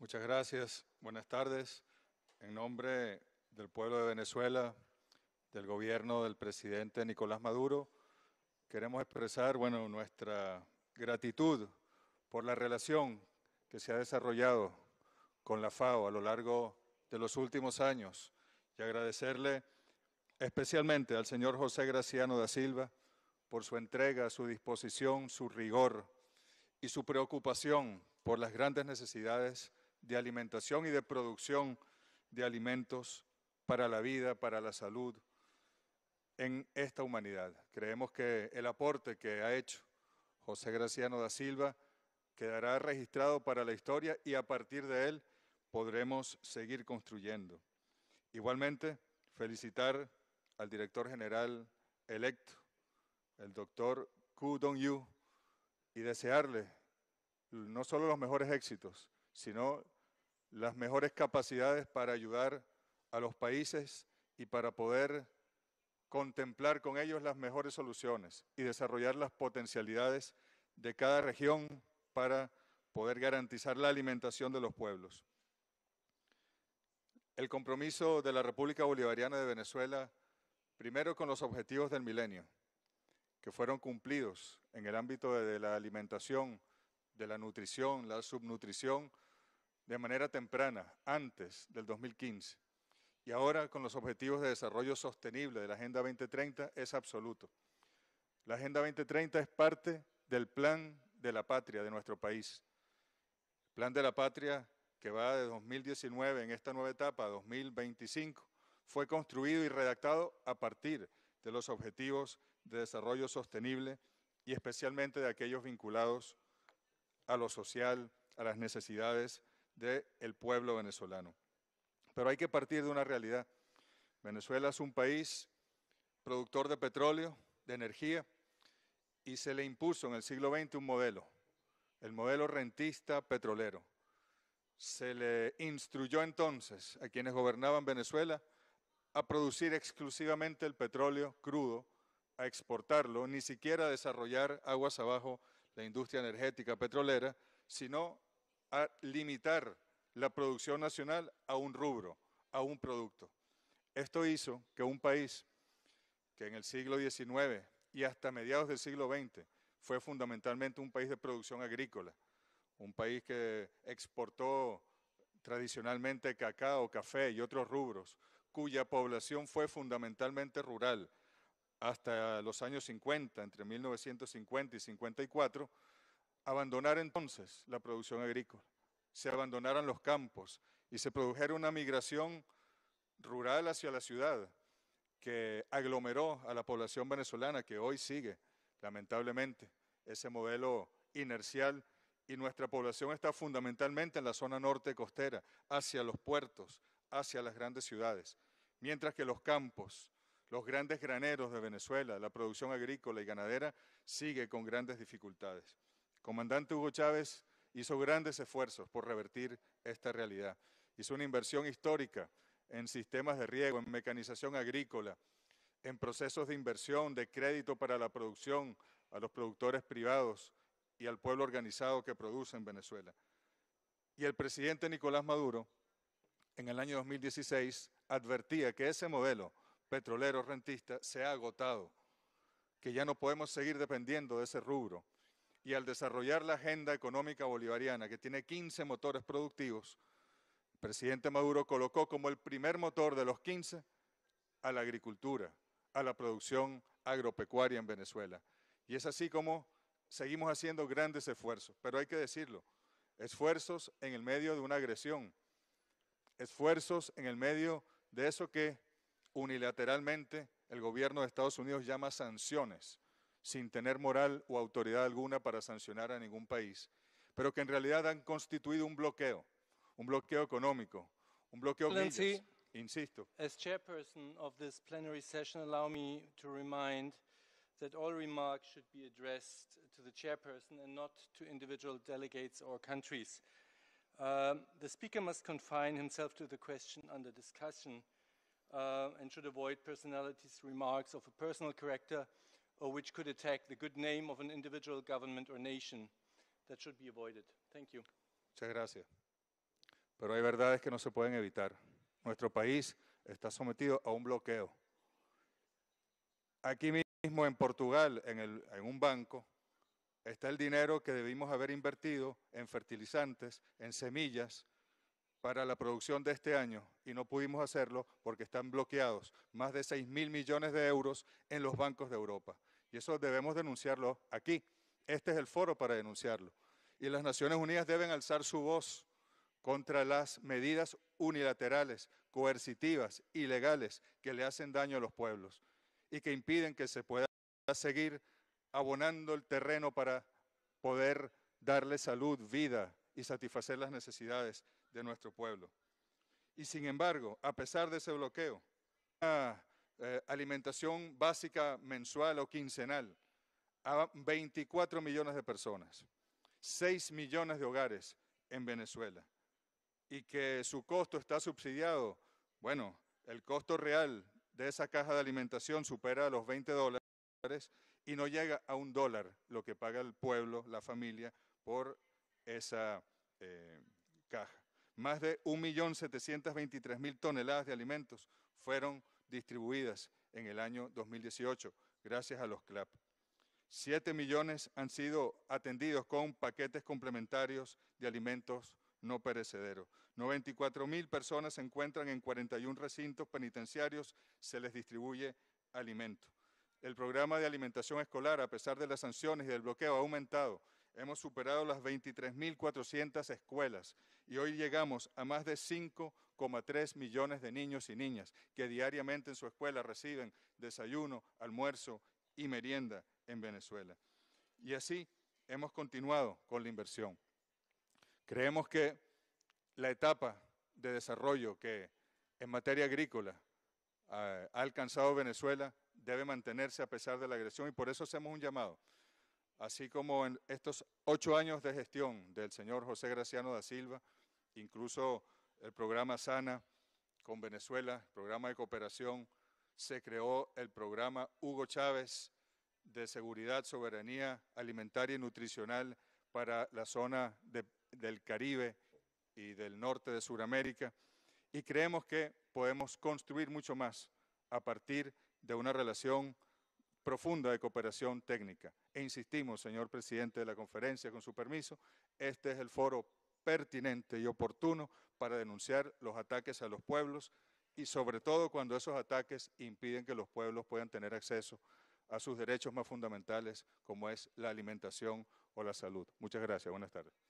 Muchas gracias. Buenas tardes. En nombre del pueblo de Venezuela, del gobierno del presidente Nicolás Maduro, queremos expresar bueno, nuestra gratitud por la relación que se ha desarrollado con la FAO a lo largo de los últimos años y agradecerle especialmente al señor José Graciano da Silva por su entrega, su disposición, su rigor y su preocupación por las grandes necesidades de alimentación y de producción de alimentos para la vida, para la salud en esta humanidad. Creemos que el aporte que ha hecho José Graciano da Silva quedará registrado para la historia y a partir de él podremos seguir construyendo. Igualmente, felicitar al director general electo, el doctor Ku Dong-yu, y desearle no solo los mejores éxitos, sino las mejores capacidades para ayudar a los países y para poder contemplar con ellos las mejores soluciones y desarrollar las potencialidades de cada región para poder garantizar la alimentación de los pueblos. El compromiso de la República Bolivariana de Venezuela, primero con los objetivos del milenio, que fueron cumplidos en el ámbito de la alimentación, de la nutrición, la subnutrición, de manera temprana, antes del 2015. Y ahora con los objetivos de desarrollo sostenible de la Agenda 2030 es absoluto. La Agenda 2030 es parte del plan de la patria de nuestro país. El plan de la patria que va de 2019 en esta nueva etapa a 2025 fue construido y redactado a partir de los objetivos de desarrollo sostenible y especialmente de aquellos vinculados a lo social, a las necesidades del pueblo venezolano. Pero hay que partir de una realidad. Venezuela es un país productor de petróleo, de energía, y se le impuso en el siglo XX un modelo, el modelo rentista petrolero. Se le instruyó entonces a quienes gobernaban Venezuela a producir exclusivamente el petróleo crudo, a exportarlo, ni siquiera a desarrollar aguas abajo la industria energética petrolera, sino a limitar la producción nacional a un rubro, a un producto. Esto hizo que un país que en el siglo XIX y hasta mediados del siglo XX fue fundamentalmente un país de producción agrícola, un país que exportó tradicionalmente cacao, café y otros rubros, cuya población fue fundamentalmente rural hasta los años 50, entre 1950 y 54, abandonar entonces la producción agrícola, se abandonaran los campos y se produjera una migración rural hacia la ciudad que aglomeró a la población venezolana que hoy sigue, lamentablemente, ese modelo inercial y nuestra población está fundamentalmente en la zona norte costera, hacia los puertos, hacia las grandes ciudades, mientras que los campos, los grandes graneros de Venezuela, la producción agrícola y ganadera sigue con grandes dificultades comandante Hugo Chávez hizo grandes esfuerzos por revertir esta realidad. Hizo una inversión histórica en sistemas de riego, en mecanización agrícola, en procesos de inversión, de crédito para la producción, a los productores privados y al pueblo organizado que produce en Venezuela. Y el presidente Nicolás Maduro, en el año 2016, advertía que ese modelo petrolero rentista se ha agotado, que ya no podemos seguir dependiendo de ese rubro y al desarrollar la agenda económica bolivariana, que tiene 15 motores productivos, el presidente Maduro colocó como el primer motor de los 15 a la agricultura, a la producción agropecuaria en Venezuela. Y es así como seguimos haciendo grandes esfuerzos, pero hay que decirlo, esfuerzos en el medio de una agresión, esfuerzos en el medio de eso que unilateralmente el gobierno de Estados Unidos llama sanciones, sin tener moral o autoridad alguna para sancionar a ningún país, pero que en realidad han constituido un bloqueo, un bloqueo económico, un bloqueo millas, insisto. As chairperson of this plenary session, allow me to remind that all remarks should be addressed to the chairperson and not to individual delegates or countries. Um, the speaker must confine himself to the question under discussion uh, and should avoid personalities, remarks of a personal character or which could attack the good name of an individual government or nation. That should be Muchas gracias. Pero hay verdades que no se pueden evitar. Nuestro país está sometido a un bloqueo. Aquí mismo en Portugal, en, en un banco, está el dinero que debimos haber invertido en fertilizantes, en semillas, para la producción de este año y no pudimos hacerlo porque están bloqueados más de 6 mil millones de euros en los bancos de Europa. Y eso debemos denunciarlo aquí. Este es el foro para denunciarlo. Y las Naciones Unidas deben alzar su voz contra las medidas unilaterales, coercitivas, ilegales, que le hacen daño a los pueblos y que impiden que se pueda seguir abonando el terreno para poder darle salud, vida, y satisfacer las necesidades de nuestro pueblo. Y sin embargo, a pesar de ese bloqueo, la eh, alimentación básica mensual o quincenal a 24 millones de personas, 6 millones de hogares en Venezuela, y que su costo está subsidiado, bueno, el costo real de esa caja de alimentación supera los 20 dólares y no llega a un dólar lo que paga el pueblo, la familia, por esa eh, caja. Más de 1.723.000 toneladas de alimentos fueron distribuidas en el año 2018 gracias a los CLAP. 7 millones han sido atendidos con paquetes complementarios de alimentos no perecederos. 94 mil personas se encuentran en 41 recintos penitenciarios, se les distribuye alimento. El programa de alimentación escolar, a pesar de las sanciones y del bloqueo, ha aumentado Hemos superado las 23.400 escuelas y hoy llegamos a más de 5,3 millones de niños y niñas que diariamente en su escuela reciben desayuno, almuerzo y merienda en Venezuela. Y así hemos continuado con la inversión. Creemos que la etapa de desarrollo que en materia agrícola eh, ha alcanzado Venezuela debe mantenerse a pesar de la agresión y por eso hacemos un llamado así como en estos ocho años de gestión del señor José Graciano da Silva, incluso el programa Sana con Venezuela, el programa de cooperación, se creó el programa Hugo Chávez de Seguridad, Soberanía Alimentaria y Nutricional para la zona del Caribe y del norte de Sudamérica. Y creemos que podemos construir mucho más a partir de una relación profunda de cooperación técnica. E insistimos, señor presidente de la conferencia, con su permiso, este es el foro pertinente y oportuno para denunciar los ataques a los pueblos y sobre todo cuando esos ataques impiden que los pueblos puedan tener acceso a sus derechos más fundamentales como es la alimentación o la salud. Muchas gracias. Buenas tardes.